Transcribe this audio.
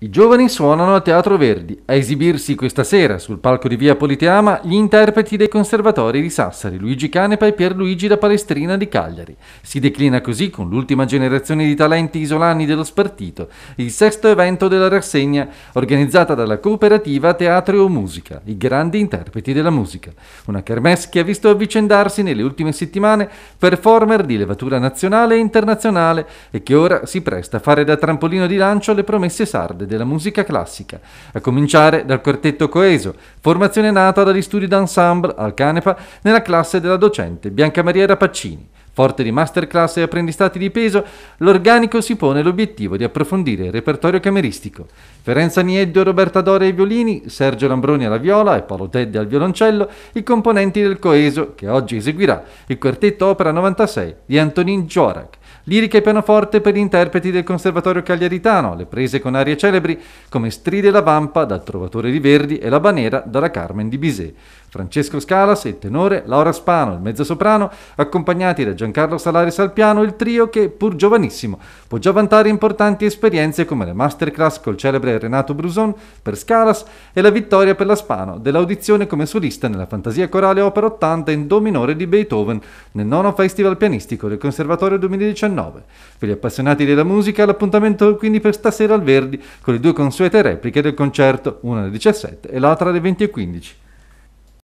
I giovani suonano a Teatro Verdi. A esibirsi questa sera sul palco di Via Politeama gli interpreti dei conservatori di Sassari, Luigi Canepa e Pierluigi da Palestrina di Cagliari. Si declina così con l'ultima generazione di talenti isolani dello spartito, il sesto evento della rassegna organizzata dalla cooperativa Teatro o Musica, i grandi interpreti della musica. Una kermesse che ha visto avvicendarsi nelle ultime settimane performer di levatura nazionale e internazionale e che ora si presta a fare da trampolino di lancio alle promesse sarde della musica classica, a cominciare dal quartetto coeso, formazione nata dagli studi d'ensemble al Canepa nella classe della docente Bianca Maria Rapaccini, Forte di masterclass e apprendistati di peso, l'organico si pone l'obiettivo di approfondire il repertorio cameristico. Ferenza e Roberta Dore ai violini, Sergio Lambroni alla viola e Paolo Teddy al violoncello, i componenti del Coeso, che oggi eseguirà il quartetto Opera 96 di Antonin Giorac. Lirica e pianoforte per gli interpreti del Conservatorio Cagliaritano, le prese con arie celebri come Stride la Vampa dal Trovatore di Verdi e La Banera dalla Carmen di Bizet. Francesco Scalas, il tenore, Laura Spano, il mezzosoprano, accompagnati da Giancarlo Salaris al piano, il trio che, pur giovanissimo, può già vantare importanti esperienze come le masterclass col celebre Renato Bruson per Scalas e la vittoria per la Spano dell'audizione come solista nella fantasia corale opera 80 in Do minore di Beethoven nel nono festival pianistico del Conservatorio 2019. Per gli appassionati della musica l'appuntamento quindi per stasera al Verdi con le due consuete repliche del concerto, una alle 17 e l'altra alle 20.15.